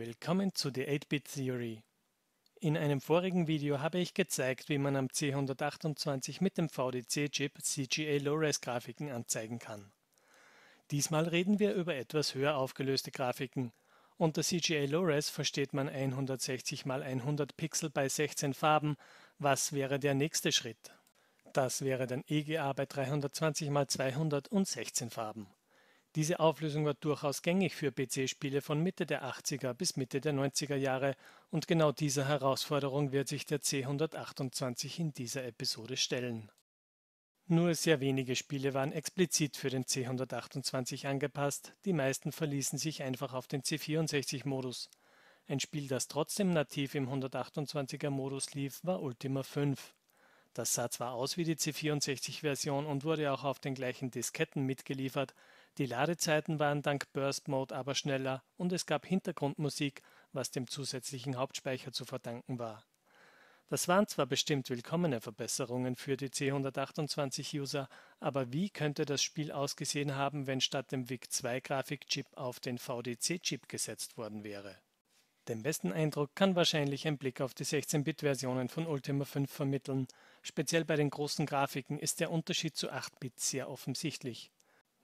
Willkommen zu der 8-Bit Theory. In einem vorigen Video habe ich gezeigt, wie man am C128 mit dem VDC-Chip CGA Low-Res-Grafiken anzeigen kann. Diesmal reden wir über etwas höher aufgelöste Grafiken. Unter CGA Low-Res versteht man 160 x 100 Pixel bei 16 Farben. Was wäre der nächste Schritt? Das wäre dann EGA bei 320 x 200 und 16 Farben. Diese Auflösung war durchaus gängig für PC-Spiele von Mitte der 80er bis Mitte der 90er Jahre und genau dieser Herausforderung wird sich der C128 in dieser Episode stellen. Nur sehr wenige Spiele waren explizit für den C128 angepasst, die meisten verließen sich einfach auf den C64-Modus. Ein Spiel, das trotzdem nativ im 128er-Modus lief, war Ultima 5. Das sah zwar aus wie die C64-Version und wurde auch auf den gleichen Disketten mitgeliefert, die Ladezeiten waren dank Burst Mode aber schneller und es gab Hintergrundmusik, was dem zusätzlichen Hauptspeicher zu verdanken war. Das waren zwar bestimmt willkommene Verbesserungen für die C128-User, aber wie könnte das Spiel ausgesehen haben, wenn statt dem VIC-2-Grafikchip auf den VDC-Chip gesetzt worden wäre? Den besten Eindruck kann wahrscheinlich ein Blick auf die 16-Bit-Versionen von Ultima 5 vermitteln. Speziell bei den großen Grafiken ist der Unterschied zu 8-Bit sehr offensichtlich.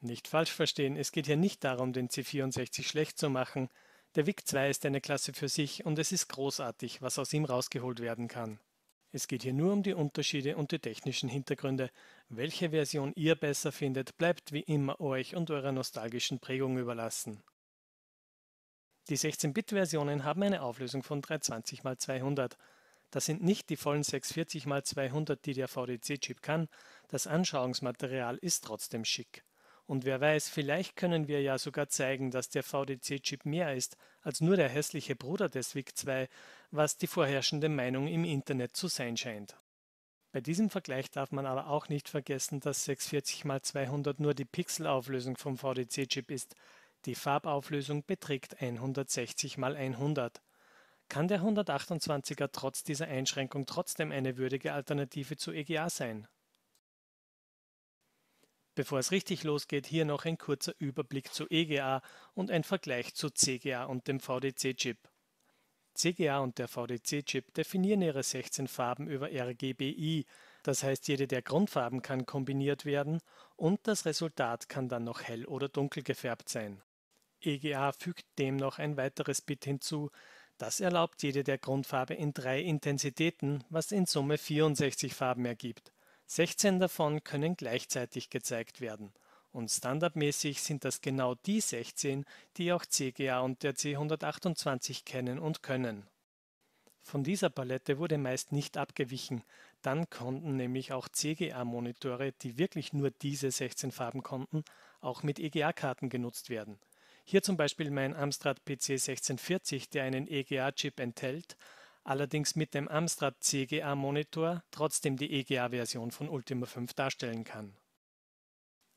Nicht falsch verstehen, es geht hier nicht darum, den C64 schlecht zu machen. Der VIC 2 ist eine Klasse für sich und es ist großartig, was aus ihm rausgeholt werden kann. Es geht hier nur um die Unterschiede und die technischen Hintergründe. Welche Version ihr besser findet, bleibt wie immer euch und eurer nostalgischen Prägung überlassen. Die 16-Bit-Versionen haben eine Auflösung von 320 x 200. Das sind nicht die vollen 640 x 200, die der VDC-Chip kann, das Anschauungsmaterial ist trotzdem schick. Und wer weiß, vielleicht können wir ja sogar zeigen, dass der VDC-Chip mehr ist als nur der hässliche Bruder des WIG2, was die vorherrschende Meinung im Internet zu sein scheint. Bei diesem Vergleich darf man aber auch nicht vergessen, dass 640x200 nur die Pixelauflösung vom VDC-Chip ist. Die Farbauflösung beträgt 160x100. Kann der 128er trotz dieser Einschränkung trotzdem eine würdige Alternative zu EGA sein? Bevor es richtig losgeht, hier noch ein kurzer Überblick zu EGA und ein Vergleich zu CGA und dem VDC-Chip. CGA und der VDC-Chip definieren ihre 16 Farben über RGBI, das heißt jede der Grundfarben kann kombiniert werden und das Resultat kann dann noch hell oder dunkel gefärbt sein. EGA fügt dem noch ein weiteres Bit hinzu, das erlaubt jede der Grundfarbe in drei Intensitäten, was in Summe 64 Farben ergibt. 16 davon können gleichzeitig gezeigt werden, und standardmäßig sind das genau die 16, die auch CGA und der C128 kennen und können. Von dieser Palette wurde meist nicht abgewichen, dann konnten nämlich auch CGA-Monitore, die wirklich nur diese 16 Farben konnten, auch mit EGA-Karten genutzt werden. Hier zum Beispiel mein Amstrad PC 1640, der einen EGA-Chip enthält, allerdings mit dem Amstrad CGA-Monitor trotzdem die EGA-Version von Ultima 5 darstellen kann.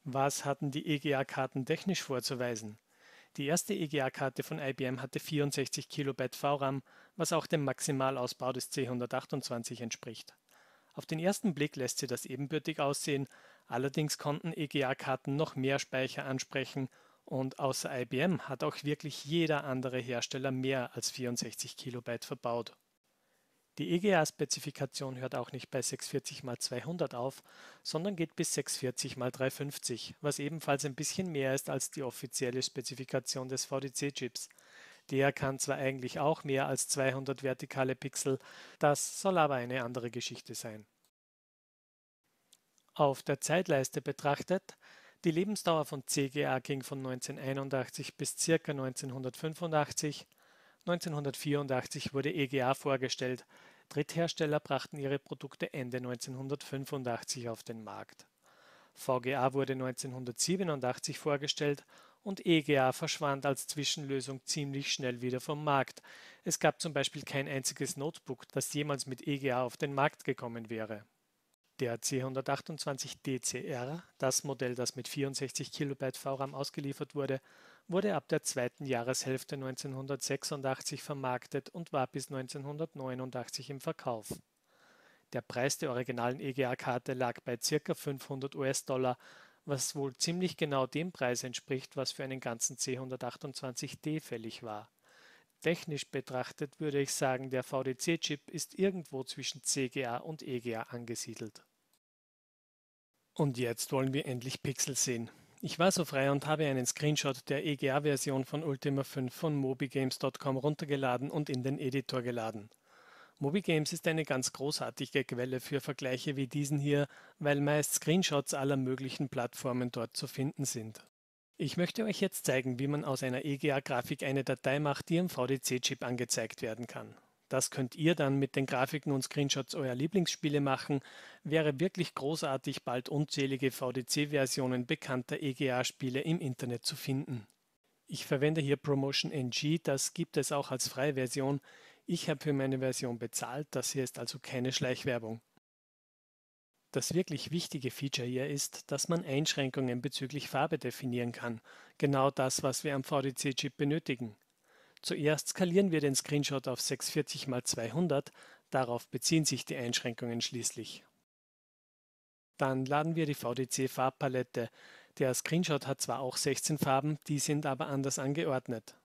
Was hatten die EGA-Karten technisch vorzuweisen? Die erste EGA-Karte von IBM hatte 64 KB VRAM, was auch dem Maximalausbau des C128 entspricht. Auf den ersten Blick lässt sie das ebenbürtig aussehen, allerdings konnten EGA-Karten noch mehr Speicher ansprechen und außer IBM hat auch wirklich jeder andere Hersteller mehr als 64 KB verbaut. Die EGA-Spezifikation hört auch nicht bei 640x200 auf, sondern geht bis 640x350, was ebenfalls ein bisschen mehr ist als die offizielle Spezifikation des VDC-Chips. Der kann zwar eigentlich auch mehr als 200 vertikale Pixel, das soll aber eine andere Geschichte sein. Auf der Zeitleiste betrachtet, die Lebensdauer von CGA ging von 1981 bis ca. 1985. 1984 wurde EGA vorgestellt, Dritthersteller brachten ihre Produkte Ende 1985 auf den Markt. VGA wurde 1987 vorgestellt und EGA verschwand als Zwischenlösung ziemlich schnell wieder vom Markt. Es gab zum Beispiel kein einziges Notebook, das jemals mit EGA auf den Markt gekommen wäre. Der C128 DCR, das Modell, das mit 64 KB VRAM ausgeliefert wurde, wurde ab der zweiten Jahreshälfte 1986 vermarktet und war bis 1989 im Verkauf. Der Preis der originalen EGA-Karte lag bei ca. 500 US-Dollar, was wohl ziemlich genau dem Preis entspricht, was für einen ganzen C128D fällig war. Technisch betrachtet würde ich sagen, der VDC-Chip ist irgendwo zwischen CGA und EGA angesiedelt. Und jetzt wollen wir endlich Pixel sehen. Ich war so frei und habe einen Screenshot der EGA-Version von Ultima 5 von mobigames.com runtergeladen und in den Editor geladen. MobiGames ist eine ganz großartige Quelle für Vergleiche wie diesen hier, weil meist Screenshots aller möglichen Plattformen dort zu finden sind. Ich möchte euch jetzt zeigen, wie man aus einer EGA-Grafik eine Datei macht, die am VDC-Chip angezeigt werden kann. Das könnt ihr dann mit den Grafiken und Screenshots eurer Lieblingsspiele machen. Wäre wirklich großartig, bald unzählige VDC-Versionen bekannter EGA-Spiele im Internet zu finden. Ich verwende hier Promotion NG, das gibt es auch als freie Version. Ich habe für meine Version bezahlt, das hier ist also keine Schleichwerbung. Das wirklich wichtige Feature hier ist, dass man Einschränkungen bezüglich Farbe definieren kann. Genau das, was wir am VDC-Chip benötigen. Zuerst skalieren wir den Screenshot auf 640 x 200, darauf beziehen sich die Einschränkungen schließlich. Dann laden wir die VDC-Farbpalette. Der Screenshot hat zwar auch 16 Farben, die sind aber anders angeordnet.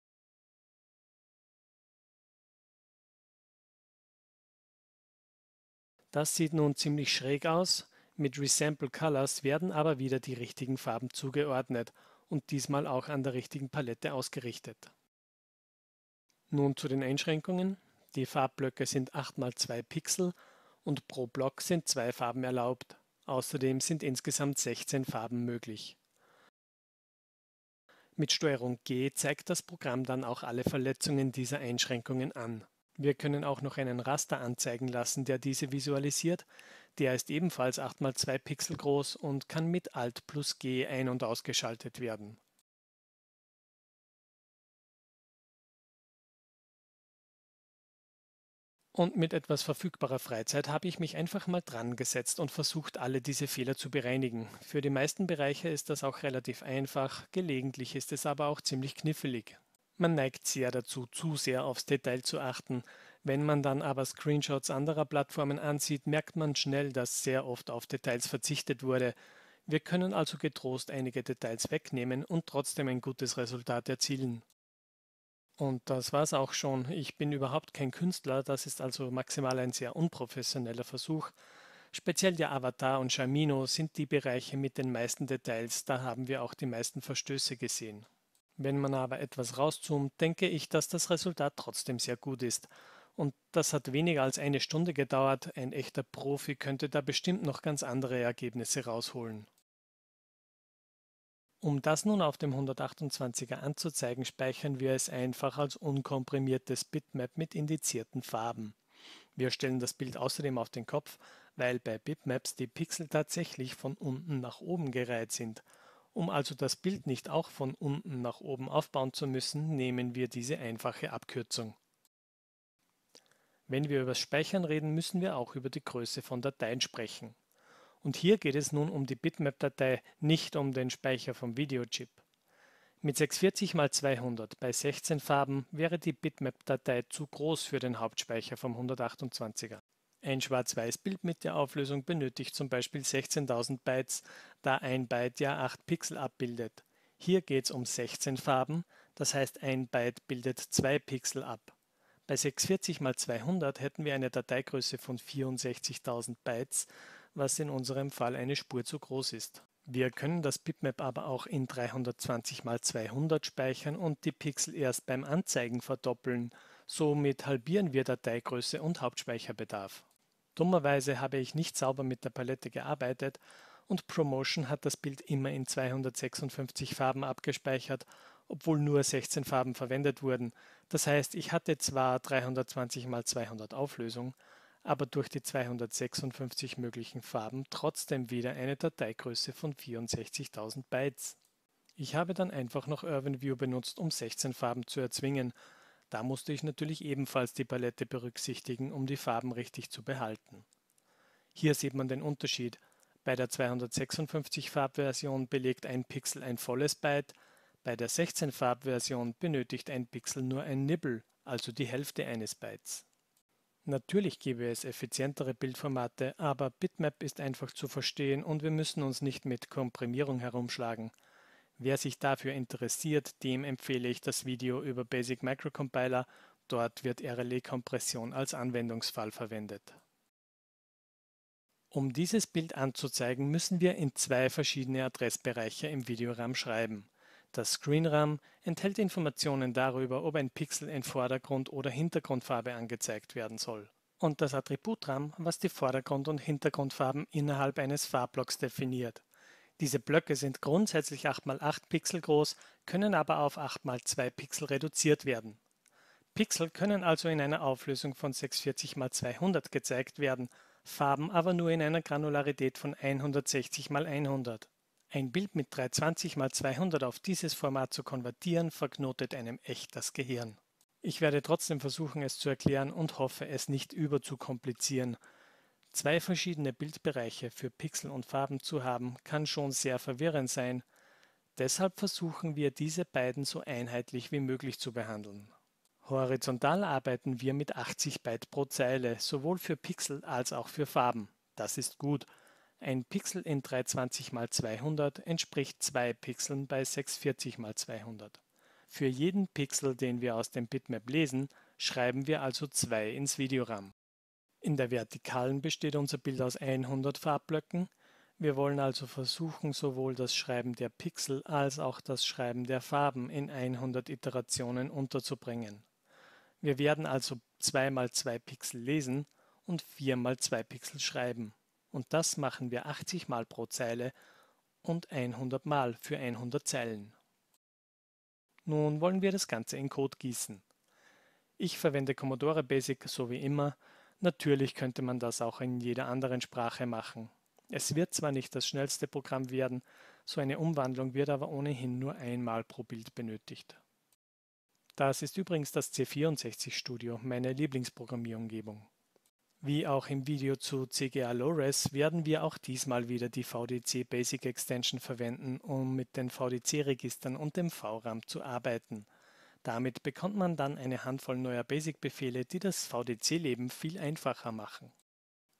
Das sieht nun ziemlich schräg aus, mit Resample Colors werden aber wieder die richtigen Farben zugeordnet und diesmal auch an der richtigen Palette ausgerichtet. Nun zu den Einschränkungen. Die Farbblöcke sind 8 x 2 Pixel und pro Block sind zwei Farben erlaubt. Außerdem sind insgesamt 16 Farben möglich. Mit Steuerung G zeigt das Programm dann auch alle Verletzungen dieser Einschränkungen an. Wir können auch noch einen Raster anzeigen lassen, der diese visualisiert. Der ist ebenfalls 8x2 Pixel groß und kann mit Alt plus G ein- und ausgeschaltet werden. Und mit etwas verfügbarer Freizeit habe ich mich einfach mal dran gesetzt und versucht, alle diese Fehler zu bereinigen. Für die meisten Bereiche ist das auch relativ einfach, gelegentlich ist es aber auch ziemlich knifflig. Man neigt sehr dazu, zu sehr aufs Detail zu achten. Wenn man dann aber Screenshots anderer Plattformen ansieht, merkt man schnell, dass sehr oft auf Details verzichtet wurde. Wir können also getrost einige Details wegnehmen und trotzdem ein gutes Resultat erzielen. Und das war's auch schon. Ich bin überhaupt kein Künstler, das ist also maximal ein sehr unprofessioneller Versuch. Speziell der Avatar und Shamino sind die Bereiche mit den meisten Details, da haben wir auch die meisten Verstöße gesehen. Wenn man aber etwas rauszoomt, denke ich, dass das Resultat trotzdem sehr gut ist. Und das hat weniger als eine Stunde gedauert, ein echter Profi könnte da bestimmt noch ganz andere Ergebnisse rausholen. Um das nun auf dem 128er anzuzeigen, speichern wir es einfach als unkomprimiertes Bitmap mit indizierten Farben. Wir stellen das Bild außerdem auf den Kopf, weil bei Bitmaps die Pixel tatsächlich von unten nach oben gereiht sind. Um also das Bild nicht auch von unten nach oben aufbauen zu müssen, nehmen wir diese einfache Abkürzung. Wenn wir über Speichern reden, müssen wir auch über die Größe von Dateien sprechen. Und hier geht es nun um die Bitmap-Datei, nicht um den Speicher vom Videochip. Mit 640 x 200 bei 16 Farben wäre die Bitmap-Datei zu groß für den Hauptspeicher vom 128er. Ein Schwarz-Weiß-Bild mit der Auflösung benötigt zum Beispiel 16.000 Bytes, da ein Byte ja 8 Pixel abbildet. Hier geht es um 16 Farben, das heißt ein Byte bildet 2 Pixel ab. Bei 640 x 200 hätten wir eine Dateigröße von 64.000 Bytes, was in unserem Fall eine Spur zu groß ist. Wir können das Bitmap aber auch in 320x200 speichern und die Pixel erst beim Anzeigen verdoppeln. Somit halbieren wir Dateigröße und Hauptspeicherbedarf. Dummerweise habe ich nicht sauber mit der Palette gearbeitet und Promotion hat das Bild immer in 256 Farben abgespeichert, obwohl nur 16 Farben verwendet wurden. Das heißt, ich hatte zwar 320 x 200 Auflösung, aber durch die 256 möglichen Farben trotzdem wieder eine Dateigröße von 64.000 Bytes. Ich habe dann einfach noch View benutzt, um 16 Farben zu erzwingen. Da musste ich natürlich ebenfalls die Palette berücksichtigen, um die Farben richtig zu behalten. Hier sieht man den Unterschied. Bei der 256 Farbversion belegt ein Pixel ein volles Byte, bei der 16 Farbversion benötigt ein Pixel nur ein Nibble, also die Hälfte eines Bytes. Natürlich gäbe es effizientere Bildformate, aber Bitmap ist einfach zu verstehen und wir müssen uns nicht mit Komprimierung herumschlagen. Wer sich dafür interessiert, dem empfehle ich das Video über Basic Microcompiler. Dort wird RLE-Kompression als Anwendungsfall verwendet. Um dieses Bild anzuzeigen, müssen wir in zwei verschiedene Adressbereiche im Videoram schreiben. Das Screenram enthält Informationen darüber, ob ein Pixel in Vordergrund- oder Hintergrundfarbe angezeigt werden soll, und das Attributram, was die Vordergrund- und Hintergrundfarben innerhalb eines Farbblocks definiert. Diese Blöcke sind grundsätzlich 8x8 Pixel groß, können aber auf 8x2 Pixel reduziert werden. Pixel können also in einer Auflösung von 640x200 gezeigt werden, Farben aber nur in einer Granularität von 160x100. Ein Bild mit 320 x 200 auf dieses Format zu konvertieren, verknotet einem echt das Gehirn. Ich werde trotzdem versuchen, es zu erklären und hoffe, es nicht überzukomplizieren. Zwei verschiedene Bildbereiche für Pixel und Farben zu haben, kann schon sehr verwirrend sein. Deshalb versuchen wir, diese beiden so einheitlich wie möglich zu behandeln. Horizontal arbeiten wir mit 80 Byte pro Zeile, sowohl für Pixel als auch für Farben. Das ist gut. Ein Pixel in 320x200 entspricht zwei Pixeln bei 640x200. Für jeden Pixel, den wir aus dem Bitmap lesen, schreiben wir also zwei ins Videoram. In der Vertikalen besteht unser Bild aus 100 Farbblöcken. Wir wollen also versuchen, sowohl das Schreiben der Pixel als auch das Schreiben der Farben in 100 Iterationen unterzubringen. Wir werden also 2 mal 2 Pixel lesen und 4 mal 2 Pixel schreiben und das machen wir 80 Mal pro Zeile und 100 Mal für 100 Zeilen. Nun wollen wir das Ganze in Code gießen. Ich verwende Commodore Basic so wie immer, natürlich könnte man das auch in jeder anderen Sprache machen. Es wird zwar nicht das schnellste Programm werden, so eine Umwandlung wird aber ohnehin nur einmal pro Bild benötigt. Das ist übrigens das C64 Studio, meine Lieblingsprogrammierumgebung. Wie auch im Video zu CGA Low-Res werden wir auch diesmal wieder die VDC Basic Extension verwenden, um mit den VDC-Registern und dem VRAM zu arbeiten. Damit bekommt man dann eine Handvoll neuer Basic-Befehle, die das VDC-Leben viel einfacher machen.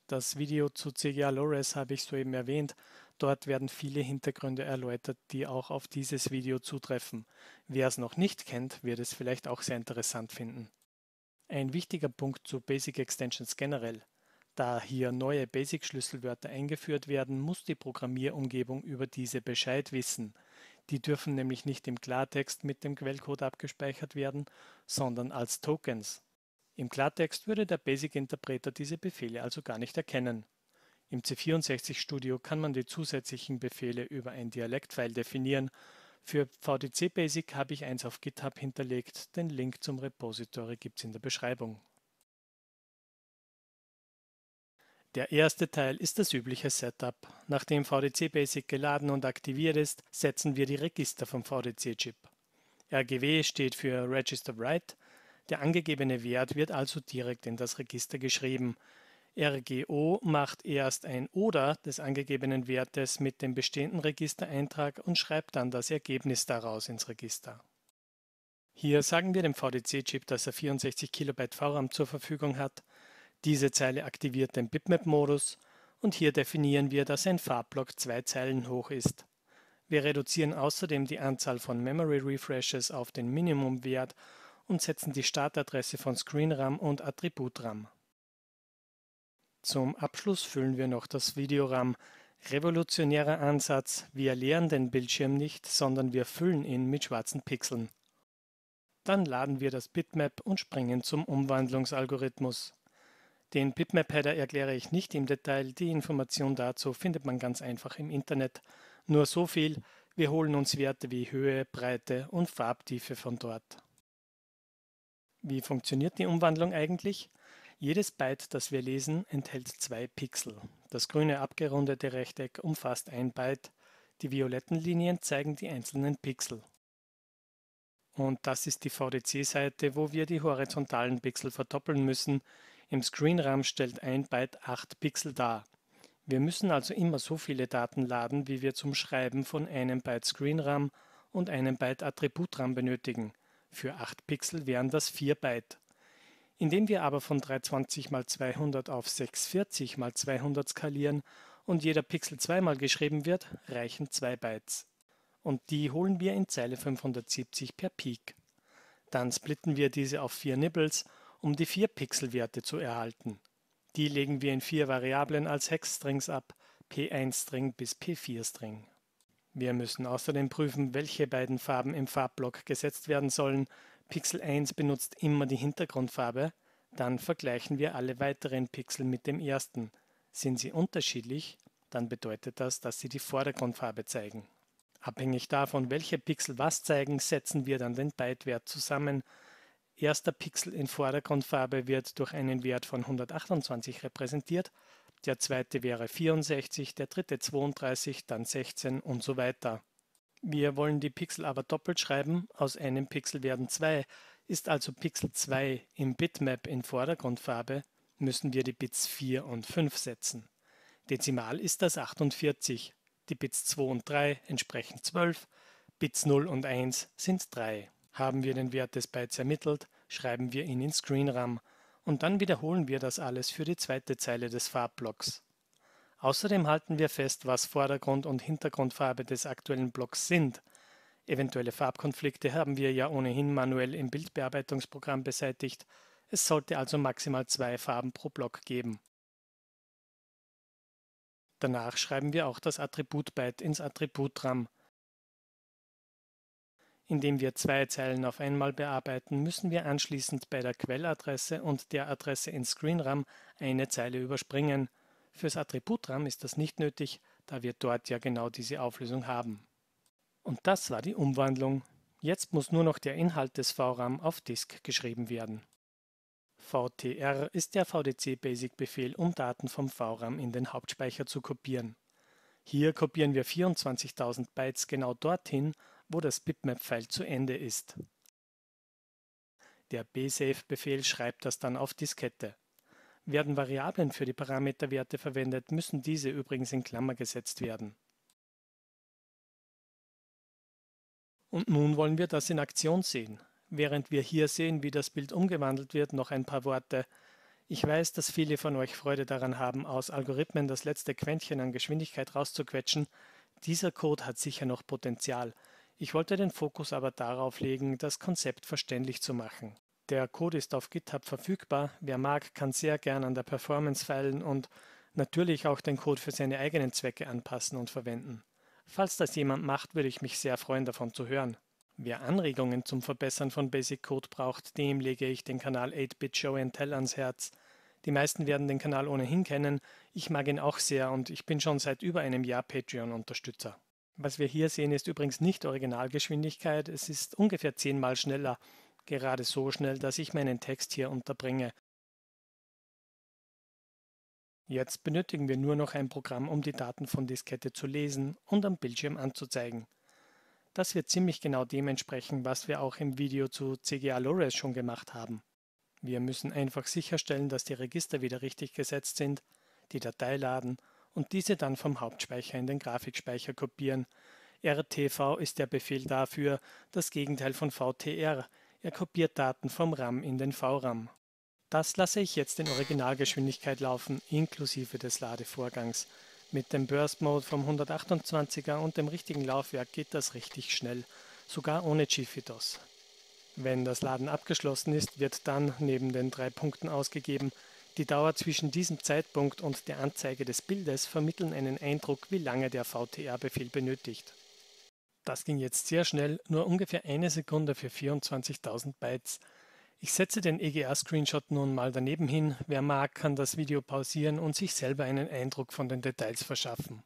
Das Video zu CGA Lores habe ich soeben erwähnt. Dort werden viele Hintergründe erläutert, die auch auf dieses Video zutreffen. Wer es noch nicht kennt, wird es vielleicht auch sehr interessant finden. Ein wichtiger Punkt zu Basic Extensions generell: Da hier neue Basic-Schlüsselwörter eingeführt werden, muss die Programmierumgebung über diese Bescheid wissen. Die dürfen nämlich nicht im Klartext mit dem Quellcode abgespeichert werden, sondern als Tokens. Im Klartext würde der Basic-Interpreter diese Befehle also gar nicht erkennen. Im C64-Studio kann man die zusätzlichen Befehle über ein Dialektfile definieren für VDC Basic habe ich eins auf GitHub hinterlegt, den Link zum Repository gibt es in der Beschreibung. Der erste Teil ist das übliche Setup. Nachdem VDC Basic geladen und aktiviert ist, setzen wir die Register vom VDC-Chip. RGW steht für Register Write. Der angegebene Wert wird also direkt in das Register geschrieben. RGO macht erst ein Oder des angegebenen Wertes mit dem bestehenden Registereintrag und schreibt dann das Ergebnis daraus ins Register. Hier sagen wir dem VDC-Chip, dass er 64 KB VRAM zur Verfügung hat. Diese Zeile aktiviert den Bitmap-Modus und hier definieren wir, dass ein Farbblock zwei Zeilen hoch ist. Wir reduzieren außerdem die Anzahl von Memory Refreshes auf den Minimumwert und setzen die Startadresse von ScreenRAM und AttributRAM. Zum Abschluss füllen wir noch das Videoram. Revolutionärer Ansatz, wir leeren den Bildschirm nicht, sondern wir füllen ihn mit schwarzen Pixeln. Dann laden wir das Bitmap und springen zum Umwandlungsalgorithmus. Den Bitmap-Header erkläre ich nicht im Detail, die Information dazu findet man ganz einfach im Internet. Nur so viel, wir holen uns Werte wie Höhe, Breite und Farbtiefe von dort. Wie funktioniert die Umwandlung eigentlich? Jedes Byte, das wir lesen, enthält zwei Pixel. Das grüne abgerundete Rechteck umfasst ein Byte, die violetten Linien zeigen die einzelnen Pixel. Und das ist die VDC-Seite, wo wir die horizontalen Pixel verdoppeln müssen. Im Screenrahmen stellt ein Byte 8 Pixel dar. Wir müssen also immer so viele Daten laden, wie wir zum Schreiben von einem Byte Screenrahmen und einem Byte Attributrahmen benötigen. Für 8 Pixel wären das 4 Byte. Indem wir aber von 320 mal 200 auf 640 mal 200 skalieren und jeder Pixel zweimal geschrieben wird, reichen 2 Bytes. Und die holen wir in Zeile 570 per Peak. Dann splitten wir diese auf vier Nibbles, um die vier Pixelwerte zu erhalten. Die legen wir in vier Variablen als Hexstrings ab, P1-String bis P4-String. Wir müssen außerdem prüfen, welche beiden Farben im Farbblock gesetzt werden sollen, Pixel 1 benutzt immer die Hintergrundfarbe, dann vergleichen wir alle weiteren Pixel mit dem ersten. Sind sie unterschiedlich, dann bedeutet das, dass sie die Vordergrundfarbe zeigen. Abhängig davon, welche Pixel was zeigen, setzen wir dann den Bytewert zusammen. Erster Pixel in Vordergrundfarbe wird durch einen Wert von 128 repräsentiert, der zweite wäre 64, der dritte 32, dann 16 und so weiter. Wir wollen die Pixel aber doppelt schreiben, aus einem Pixel werden zwei. Ist also Pixel 2 im Bitmap in Vordergrundfarbe, müssen wir die Bits 4 und 5 setzen. Dezimal ist das 48, die Bits 2 und 3 entsprechen 12, Bits 0 und 1 sind 3. Haben wir den Wert des Bytes ermittelt, schreiben wir ihn in ScreenRAM und dann wiederholen wir das alles für die zweite Zeile des Farbblocks. Außerdem halten wir fest, was Vordergrund und Hintergrundfarbe des aktuellen Blocks sind. Eventuelle Farbkonflikte haben wir ja ohnehin manuell im Bildbearbeitungsprogramm beseitigt. Es sollte also maximal zwei Farben pro Block geben. Danach schreiben wir auch das Attribut Byte ins Attribut RAM. Indem wir zwei Zeilen auf einmal bearbeiten, müssen wir anschließend bei der Quelladresse und der Adresse in ScreenRAM eine Zeile überspringen – Fürs Attribut RAM ist das nicht nötig, da wir dort ja genau diese Auflösung haben. Und das war die Umwandlung. Jetzt muss nur noch der Inhalt des VRAM auf Disk geschrieben werden. VTR ist der VDC Basic Befehl, um Daten vom VRAM in den Hauptspeicher zu kopieren. Hier kopieren wir 24.000 Bytes genau dorthin, wo das Bitmap-File zu Ende ist. Der bsave Befehl schreibt das dann auf Diskette. Werden Variablen für die Parameterwerte verwendet, müssen diese übrigens in Klammer gesetzt werden. Und nun wollen wir das in Aktion sehen. Während wir hier sehen, wie das Bild umgewandelt wird, noch ein paar Worte. Ich weiß, dass viele von euch Freude daran haben, aus Algorithmen das letzte Quäntchen an Geschwindigkeit rauszuquetschen. Dieser Code hat sicher noch Potenzial. Ich wollte den Fokus aber darauf legen, das Konzept verständlich zu machen. Der Code ist auf GitHub verfügbar. Wer mag, kann sehr gern an der Performance feilen und natürlich auch den Code für seine eigenen Zwecke anpassen und verwenden. Falls das jemand macht, würde ich mich sehr freuen, davon zu hören. Wer Anregungen zum Verbessern von Basic Code braucht, dem lege ich den Kanal 8-Bit Show and Tell ans Herz. Die meisten werden den Kanal ohnehin kennen, ich mag ihn auch sehr und ich bin schon seit über einem Jahr Patreon-Unterstützer. Was wir hier sehen, ist übrigens nicht Originalgeschwindigkeit, es ist ungefähr zehnmal schneller gerade so schnell, dass ich meinen Text hier unterbringe. Jetzt benötigen wir nur noch ein Programm, um die Daten von Diskette zu lesen und am Bildschirm anzuzeigen. Das wird ziemlich genau dem entsprechen, was wir auch im Video zu CGA Lores schon gemacht haben. Wir müssen einfach sicherstellen, dass die Register wieder richtig gesetzt sind, die Datei laden und diese dann vom Hauptspeicher in den Grafikspeicher kopieren. RTV ist der Befehl dafür, das Gegenteil von VTR, er kopiert Daten vom RAM in den VRAM. Das lasse ich jetzt in Originalgeschwindigkeit laufen, inklusive des Ladevorgangs. Mit dem Burst Mode vom 128er und dem richtigen Laufwerk geht das richtig schnell, sogar ohne GFIDOS. Wenn das Laden abgeschlossen ist, wird dann neben den drei Punkten ausgegeben, die Dauer zwischen diesem Zeitpunkt und der Anzeige des Bildes vermitteln einen Eindruck, wie lange der VTR-Befehl benötigt. Das ging jetzt sehr schnell, nur ungefähr eine Sekunde für 24.000 Bytes. Ich setze den EGA-Screenshot nun mal daneben hin. Wer mag, kann das Video pausieren und sich selber einen Eindruck von den Details verschaffen.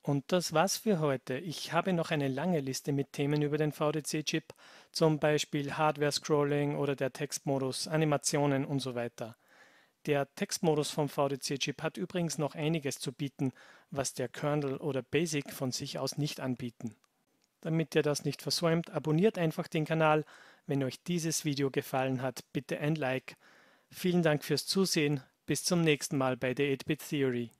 Und das war's für heute. Ich habe noch eine lange Liste mit Themen über den VDC-Chip, zum Beispiel Hardware-Scrolling oder der Textmodus, Animationen und so weiter. Der Textmodus vom VDC-Chip hat übrigens noch einiges zu bieten, was der Kernel oder BASIC von sich aus nicht anbieten. Damit ihr das nicht versäumt, abonniert einfach den Kanal. Wenn euch dieses Video gefallen hat, bitte ein Like. Vielen Dank fürs Zusehen. Bis zum nächsten Mal bei der 8-Bit Theory.